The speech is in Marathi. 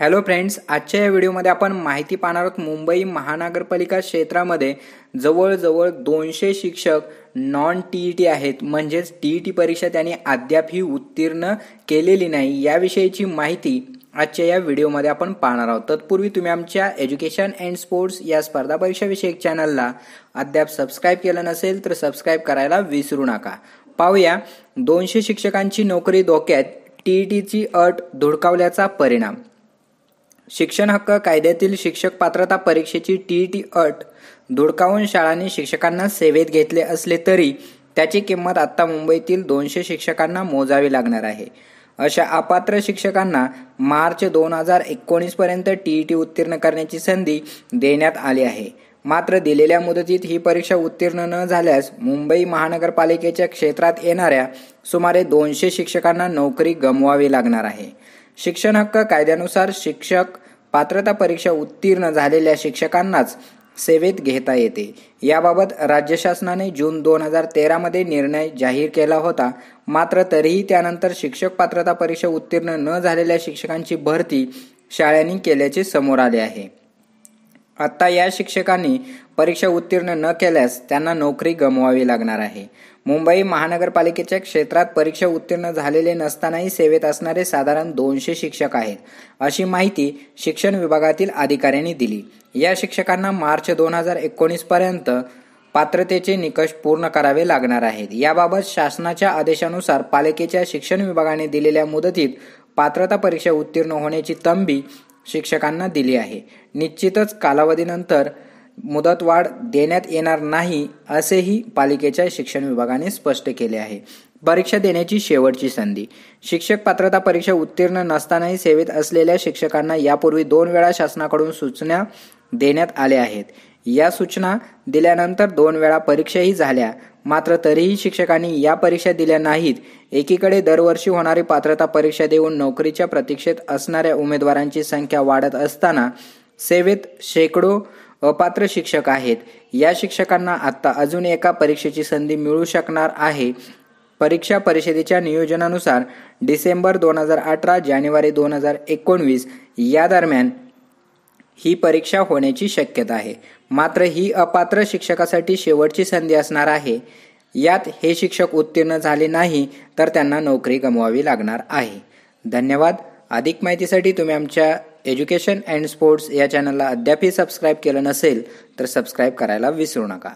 हॅलो फ्रेंड्स आजच्या या व्हिडिओमध्ये आपण माहिती पाहणार आहोत मुंबई महानगरपालिका क्षेत्रामध्ये जवळजवळ दोनशे शिक्षक नॉन टी ई टी आहेत म्हणजेच टी ई टी परीक्षा त्यांनी ही उत्तीर्ण केलेली नाही याविषयीची माहिती आजच्या या व्हिडिओमध्ये आपण पाहणार आहोत तत्पूर्वी तुम्ही आमच्या एज्युकेशन अँड स्पोर्ट्स या स्पर्धा परीक्षाविषयक चॅनलला अद्याप सबस्क्राईब केलं नसेल तर सबस्क्राईब करायला विसरू नका पाहूया दोनशे शिक्षकांची नोकरी धोक्यात टीची e अट धुडकावल्याचा परिणाम शिक्षण हक्क कायद्यातील शिक्षक पात्रता परीक्षेची टी टी अट धुडकावून शाळांनी शिक्षकांना सेवेत घेतले असले तरी त्याची किंमत आता मुंबईतील दोनशे शिक्षकांना मोजावी लागणार आहे अशा अपात्र शिक्षकांना मार्च दोन हजार एकोणीसपर्यंत टी टी उत्तीर्ण करण्याची संधी देण्यात आली आहे मात्र दिलेल्या मुदतीत ही परीक्षा उत्तीर्ण न झाल्यास मुंबई महानगरपालिकेच्या क्षेत्रात येणाऱ्या सुमारे दोनशे शिक्षकांना नोकरी गमवावी लागणार आहे शिक्षण हक्क कायद्यानुसार शिक्षक पात्रता परीक्षा उत्तीर्ण झालेल्या शिक्षकांनाच सेवेत घेता येते याबाबत राज्य शासनाने जून दोन हजार तेरामध्ये निर्णय जाहीर केला होता मात्र तरीही त्यानंतर शिक्षक पात्रता परीक्षा उत्तीर्ण न झालेल्या शिक्षकांची भरती शाळांनी केल्याचे समोर आले आहे आता या शिक्षकांनी परीक्षा उत्तीर्ण न केल्यास त्यांना नोकरी गमवावी लागणार आहे मुंबई महानगरपालिकेच्या क्षेत्रात परीक्षा उत्तीर्ण झालेले नसतानाही सेवेत असणारे साधारण दोनशे शिक्षक आहेत अशी माहिती शिक्षण विभागातील अधिकाऱ्यांनी दिली या शिक्षकांना मार्च दोन हजार एकोणीसपर्यंत पात्रतेचे निकष पूर्ण करावे लागणार आहेत याबाबत शासनाच्या आदेशानुसार पालिकेच्या शिक्षण विभागाने दिलेल्या मुदतीत पात्रता परीक्षा उत्तीर्ण होण्याची तंबी शिक्षकांना दिली आहे निश्चितच कालावधीनंतर मुदतवाढ देण्यात येणार नाही असेही पालिकेच्या शिक्षण विभागाने स्पष्ट केले आहे परीक्षा देण्याची शेवटची संधी शिक्षक पात्रता परीक्षा उत्तीर्ण नसतानाही सेवेत असलेल्या शिक्षकांना यापूर्वी दोन वेळा शासनाकडून सूचना देण्यात आल्या आहेत या सूचना दिल्यानंतर दोन वेळा परीक्षाही झाल्या मात्र तरीही शिक्षकांनी या परीक्षा दिल्या नाहीत एकीकडे दरवर्षी होणारी पात्रता परीक्षा देऊन नोकरीच्या प्रतीक्षेत असणाऱ्या उमेदवारांची संख्या वाढत असताना सेवेत शेकडो अपात्र शिक्षक आहेत या शिक्षकांना आत्ता अजून एका परीक्षेची संधी मिळू शकणार आहे परीक्षा परिषदेच्या नियोजनानुसार डिसेंबर दोन हजार अठरा जानेवारी दोन हजार एकोणवीस या दरम्यान ही परीक्षा होण्याची शक्यता आहे मात्र ही अपात्र शिक्षकासाठी शेवटची संधी असणार आहे यात हे शिक्षक उत्तीर्ण झाले नाही तर त्यांना नोकरी गमवावी लागणार आहे धन्यवाद अधिक माहितीसाठी तुम्ही आमच्या एज्युकेशन अँड स्पोर्ट्स या चॅनलला अद्यापही सबस्क्राईब केलं नसेल तर सबस्क्राईब करायला विसरू नका